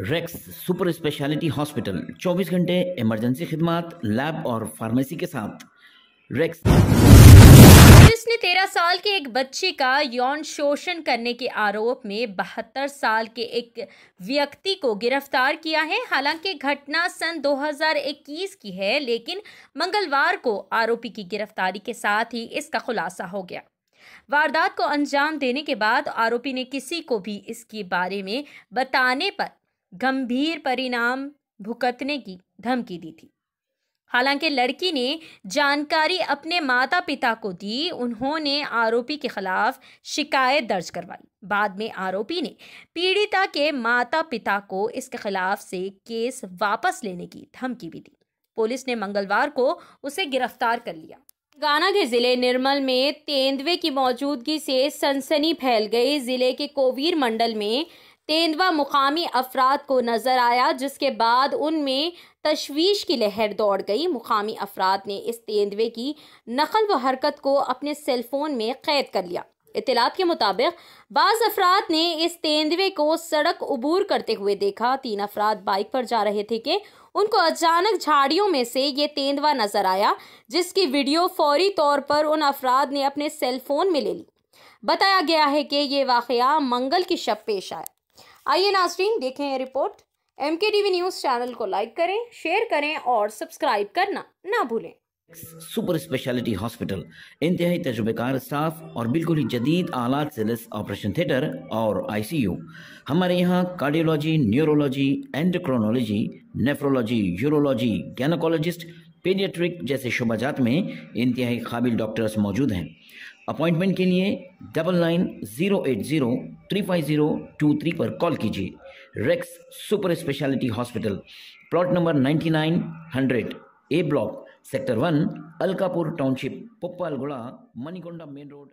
racks super speciality hospital 24 घंटे emergency खिदमत lab और फार्मेसी के साथ रेक्स जिसने तेरह साल के एक बच्चे का यौन शोषण करने के आरोप में बहत्तर साल के एक व्यक्ति को गिरफ्तार किया है हालांकि घटना सन 2021 की है लेकिन मंगलवार को आरोपी की गिरफ्तारी के साथ ही इसका खुलासा हो गया वारदात को अंजाम देने के बाद आरोपी ने किसी को भी इसके बारे में बताने पर गंभीर परिणाम भुगतने की धमकी दी थी हालांकि लड़की ने जानकारी अपने माता पिता को दी उन्होंने आरोपी के खिलाफ शिकायत दर्ज करवाई बाद में आरोपी ने पीड़िता के माता पिता को इसके खिलाफ से केस वापस लेने की धमकी भी दी पुलिस ने मंगलवार को उसे गिरफ्तार कर लिया गाना के जिले निर्मल में तेंदुए की मौजूदगी से सनसनी फैल गई जिले के कोवीर मंडल में तेंदवा मुकामी अफराद को नज़र आया जिसके बाद उनमें तशवीश की लहर दौड़ गई मुकामी अफराद ने इस तेंदवे की नकल व हरकत को अपने सेलफोन में कैद कर लिया इतलात के मुताबिक बाज़ अफराद ने इस तेंदवे को सड़क अबूर करते हुए देखा तीन अफराद बाइक पर जा रहे थे कि उनको अचानक झाड़ियों में से ये तेंदवा नज़र आया जिसकी वीडियो फौरी तौर पर उन अफराद ने अपने सेलफोन में ले ली बताया गया है कि ये वाक़ मंगल की शब पेश आया आइए नाजरीन देखें report M K V news channel को लाइक करें शेयर करें और सब्सक्राइब करना ना भूलें सुपर स्पेशलिटी हॉस्पिटल इंतहाई तजुर्बेकार स्टाफ और बिल्कुल ही जदीद आलात से लेस ऑपरेशन थिएटर और आईसीयू हमारे यहाँ cardiology neurology endocrinology nephrology urology gynaecologist paediatric जैसे शुभाजात में इंतहाई काबिल डॉक्टर्स मौजूद हैं अपॉइंटमेंट के लिए double nine zero eight zero three five zero two three पर कॉल कीजिए Rex super speciality hospital plot number ninety nine hundred A block sector one Alkapur township Puppalguda Manikonda main road